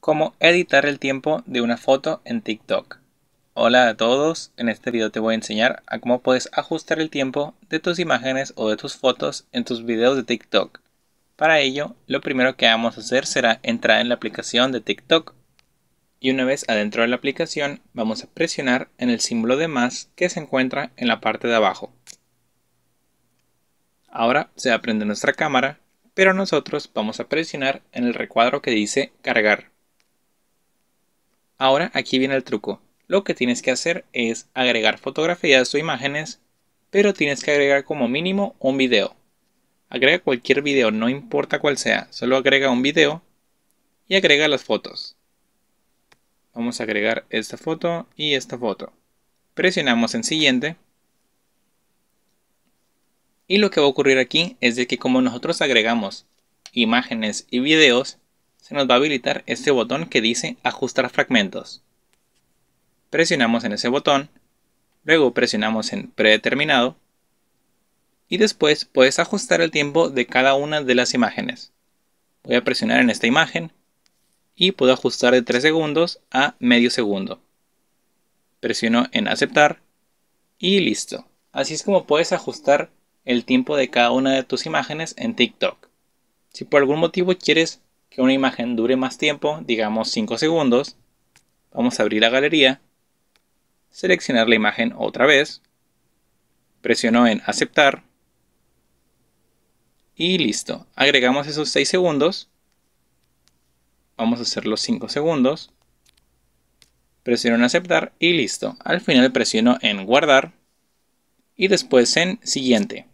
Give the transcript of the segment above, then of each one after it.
cómo editar el tiempo de una foto en TikTok. Hola a todos, en este video te voy a enseñar a cómo puedes ajustar el tiempo de tus imágenes o de tus fotos en tus videos de TikTok. Para ello, lo primero que vamos a hacer será entrar en la aplicación de TikTok. Y una vez adentro de la aplicación, vamos a presionar en el símbolo de más que se encuentra en la parte de abajo. Ahora se va a prender nuestra cámara, pero nosotros vamos a presionar en el recuadro que dice cargar. Ahora aquí viene el truco. Lo que tienes que hacer es agregar fotografías o imágenes, pero tienes que agregar como mínimo un video. Agrega cualquier video, no importa cuál sea, solo agrega un video y agrega las fotos. Vamos a agregar esta foto y esta foto. Presionamos en siguiente. Y lo que va a ocurrir aquí es de que como nosotros agregamos imágenes y videos, se nos va a habilitar este botón que dice ajustar fragmentos. Presionamos en ese botón, luego presionamos en predeterminado y después puedes ajustar el tiempo de cada una de las imágenes. Voy a presionar en esta imagen y puedo ajustar de 3 segundos a medio segundo. Presiono en aceptar y listo. Así es como puedes ajustar el tiempo de cada una de tus imágenes en TikTok. Si por algún motivo quieres que una imagen dure más tiempo, digamos 5 segundos. Vamos a abrir la galería, seleccionar la imagen otra vez, presiono en aceptar y listo. Agregamos esos 6 segundos, vamos a hacer los 5 segundos, presiono en aceptar y listo. Al final presiono en guardar y después en siguiente.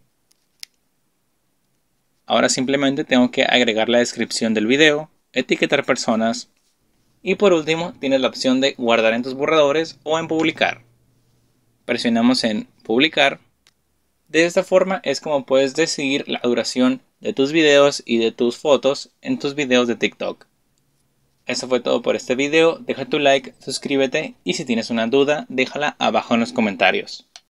Ahora simplemente tengo que agregar la descripción del video, etiquetar personas y por último tienes la opción de guardar en tus borradores o en publicar. Presionamos en publicar. De esta forma es como puedes decidir la duración de tus videos y de tus fotos en tus videos de TikTok. Eso fue todo por este video, deja tu like, suscríbete y si tienes una duda déjala abajo en los comentarios.